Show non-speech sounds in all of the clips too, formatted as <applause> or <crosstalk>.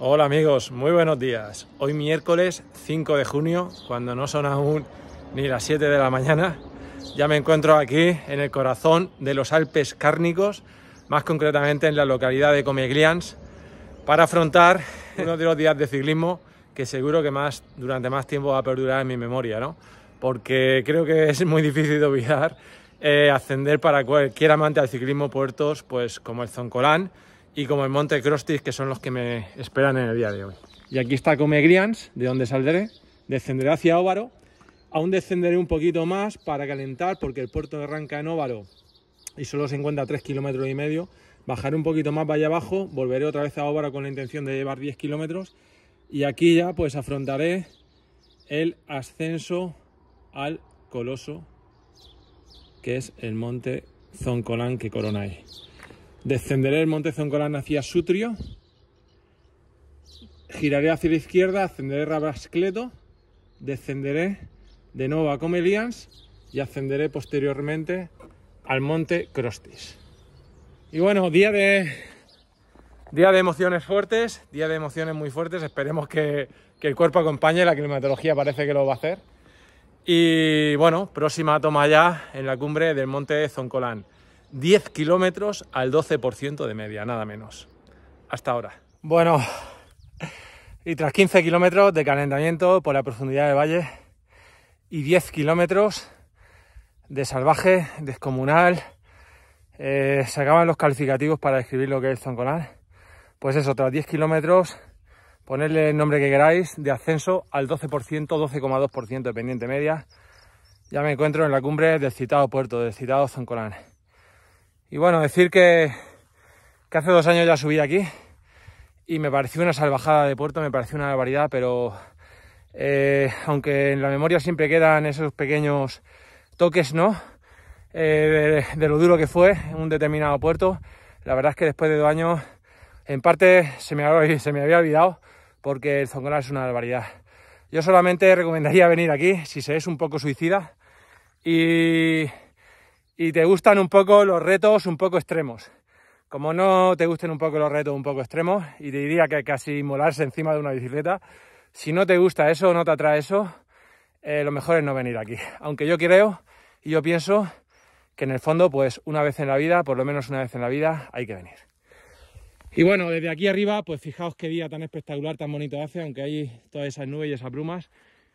Hola amigos, muy buenos días. Hoy miércoles 5 de junio, cuando no son aún ni las 7 de la mañana, ya me encuentro aquí en el corazón de los Alpes Cárnicos, más concretamente en la localidad de Comeglians, para afrontar uno de los días de ciclismo que seguro que más, durante más tiempo va a perdurar en mi memoria, ¿no? Porque creo que es muy difícil de olvidar eh, ascender para cualquier amante al ciclismo puertos pues como el Zoncolán, y como el monte Crostis, que son los que me esperan en el día de hoy. Y aquí está Comegrians, de donde saldré. Descenderé hacia Óvaro. Aún descenderé un poquito más para calentar, porque el puerto arranca en Óvaro y solo se encuentra a kilómetros y medio. Bajaré un poquito más para allá abajo, volveré otra vez a Óvaro con la intención de llevar 10 kilómetros. Y aquí ya pues afrontaré el ascenso al coloso, que es el monte Zoncolán que corona ahí. Descenderé el monte Zoncolán hacia Sutrio. Giraré hacia la izquierda, ascenderé Rabascleto. Descenderé de nuevo a Comelians y ascenderé posteriormente al monte Crostis. Y bueno, día de, día de emociones fuertes, día de emociones muy fuertes. Esperemos que, que el cuerpo acompañe, la climatología parece que lo va a hacer. Y bueno, próxima toma ya en la cumbre del monte Zoncolán. 10 kilómetros al 12% de media, nada menos. Hasta ahora. Bueno, y tras 15 kilómetros de calentamiento por la profundidad del valle y 10 kilómetros de salvaje, descomunal, eh, se acaban los calificativos para describir lo que es Zonconal. Pues eso, tras 10 kilómetros, ponerle el nombre que queráis, de ascenso al 12%, 12,2% de pendiente media. Ya me encuentro en la cumbre del citado puerto, del citado Zoncolán. Y bueno, decir que, hace dos años ya subí aquí y me pareció una salvajada de puerto, me pareció una barbaridad, pero eh, aunque en la memoria siempre quedan esos pequeños toques, ¿no? Eh, de, lo duro que fue un determinado puerto, la verdad es que después de dos años, en parte se me, había, <laughs> olvidado, porque el Zongola es una barbaridad. Yo solamente recomendaría venir aquí si se es un poco suicida y y te gustan un poco los retos un poco extremos. Como no te gusten un poco los retos un poco extremos, y te diría que casi molarse encima de una bicicleta, si no te gusta eso, o no te atrae eso, eh, lo mejor es no venir aquí. Aunque yo creo y yo pienso que en el fondo, pues una vez en la vida, por lo menos una vez en la vida, hay que venir. Y bueno, desde aquí arriba, pues fijaos qué día tan espectacular, tan bonito hace, aunque hay todas esas nubes y esas brumas,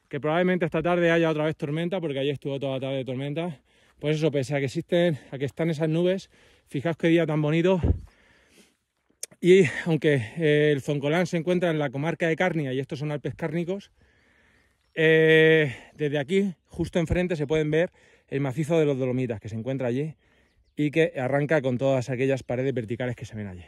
que probablemente esta tarde haya otra vez tormenta, porque ayer estuvo toda la tarde de tormenta, pues eso, pese a que existen, a que están esas nubes, fijaos qué día tan bonito. Y aunque eh, el Zoncolán se encuentra en la comarca de Carnia y estos son Alpes cárnicos, eh, desde aquí, justo enfrente, se pueden ver el macizo de los Dolomitas que se encuentra allí y que arranca con todas aquellas paredes verticales que se ven allí.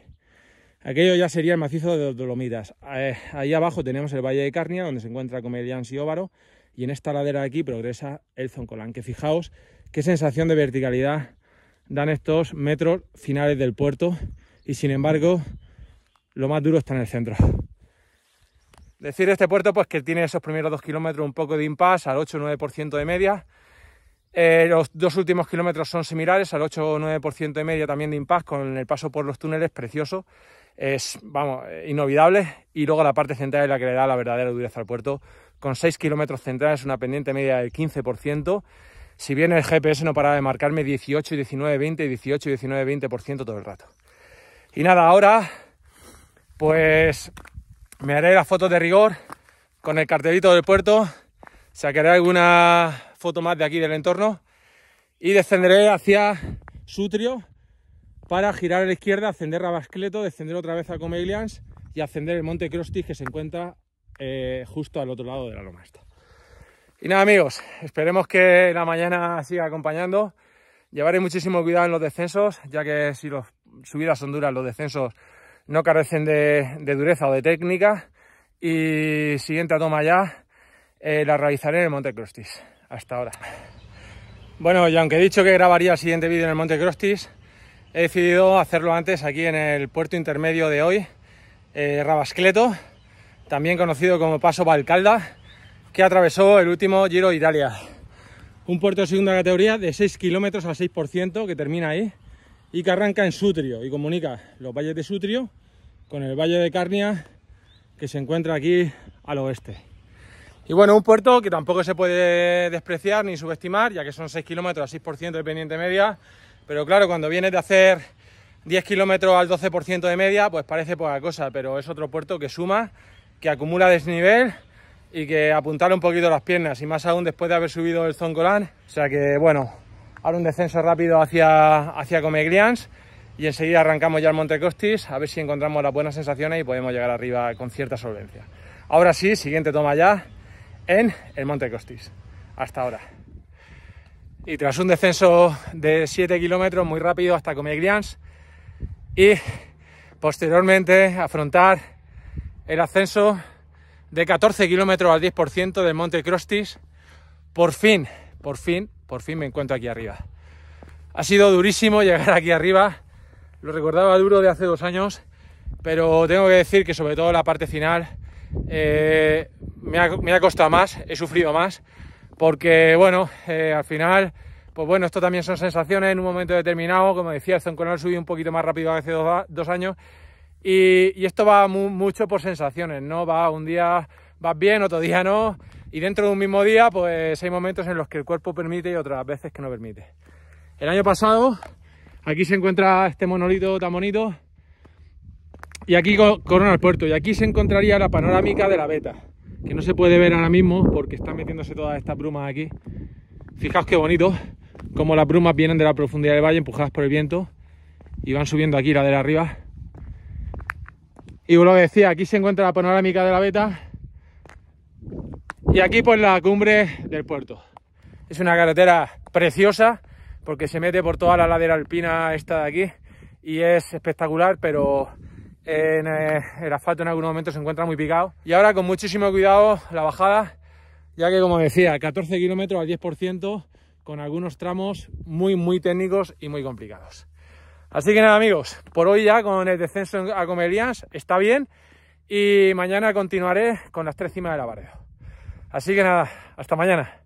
Aquello ya sería el macizo de los Dolomitas. Eh, ahí abajo tenemos el Valle de Carnia, donde se encuentra Comedians y Óvaro, y en esta ladera de aquí progresa el Zoncolán, que fijaos qué sensación de verticalidad dan estos metros finales del puerto y sin embargo lo más duro está en el centro. Decir este puerto pues que tiene esos primeros dos kilómetros un poco de impasse al 8 9% de media. Eh, los dos últimos kilómetros son similares, al 8 9% de media también de impasse con el paso por los túneles precioso. Es, vamos, eh, inolvidable. Y luego la parte central es la que le da la verdadera dureza al puerto. Con 6 kilómetros centrales, una pendiente media del 15%. Si bien el GPS no paraba de marcarme 18, 19, 20, 18, 19, 20% todo el rato. Y nada, ahora pues me haré las fotos de rigor con el cartelito del puerto, sacaré alguna foto más de aquí del entorno y descenderé hacia Sutrio para girar a la izquierda, ascender a Bascleto, descender otra vez a Comeglians y ascender el monte Crostis que se encuentra eh, justo al otro lado de la loma esta. Y nada amigos, esperemos que la mañana siga acompañando. Llevaré muchísimo cuidado en los descensos, ya que si las subidas son duras, los descensos no carecen de, dureza o de técnica. Y siguiente toma ya eh, la realizaré en el Monte Crostis. Hasta ahora. Bueno, y aunque he dicho que grabaría el siguiente vídeo en el Monte Crostis, he decidido hacerlo antes aquí en el puerto intermedio de hoy, eh, Rabascleto, también conocido como Paso Valcalda que atravesó el último Giro de Italia. Un puerto de segunda categoría de 6 kilómetros al 6% que termina ahí y que arranca en Sutrio y comunica los valles de Sutrio con el valle de Carnia que se encuentra aquí al oeste. Y bueno, un puerto que tampoco se puede despreciar ni subestimar, ya que son 6 kilómetros al 6% de pendiente media, pero claro, cuando vienes de hacer 10 kilómetros al 12% de media, pues parece poca cosa, pero es otro puerto que suma, que acumula desnivel y que apuntar un poquito las piernas y más aún después de haber subido el Zoncolan. O sea que bueno, ahora un descenso rápido hacia, hacia y enseguida arrancamos ya al Monte Costis a ver si encontramos las buenas sensaciones y podemos llegar arriba con cierta solvencia. Ahora sí, siguiente toma ya en el Monte Costis. Hasta ahora. Y tras un descenso de 7 kilómetros muy rápido hasta Comeglians y posteriormente afrontar el ascenso de 14 kilómetros al 10% del Monte Crostis. Por fin, por fin, por fin me encuentro aquí arriba. Ha sido durísimo llegar aquí arriba. Lo recordaba duro de hace dos años, pero tengo que decir que sobre todo la parte final eh, me, ha, costado más, he sufrido más, porque bueno, eh, al final, pues bueno, esto también son sensaciones en un momento determinado. Como decía, el Zonconal subí un poquito más rápido hace dos años, y, esto va mucho por sensaciones, ¿no? Va un día vas bien, otro día no. Y dentro de un mismo día, pues hay momentos en los que el cuerpo permite y otras veces que no permite. El año pasado, aquí se encuentra este monolito tan bonito. Y aquí corona el puerto. Y aquí se encontraría la panorámica de la beta. Que no se puede ver ahora mismo porque están metiéndose todas estas brumas aquí. Fijaos qué bonito. Como las brumas vienen de la profundidad del valle empujadas por el viento. Y van subiendo aquí la de arriba. Y lo decía, aquí se encuentra la panorámica de la beta y aquí pues la cumbre del puerto. Es una carretera preciosa porque se mete por toda la ladera alpina esta de aquí y es espectacular, pero en, eh, el asfalto en algún momento se encuentra muy picado. Y ahora con muchísimo cuidado la bajada, ya que como decía, 14 kilómetros al 10%, con algunos tramos muy, muy técnicos y muy complicados. Así que nada, amigos, por hoy ya con el descenso a Comelians está bien y mañana continuaré con las tres cimas de la barrio. Así que nada, hasta mañana.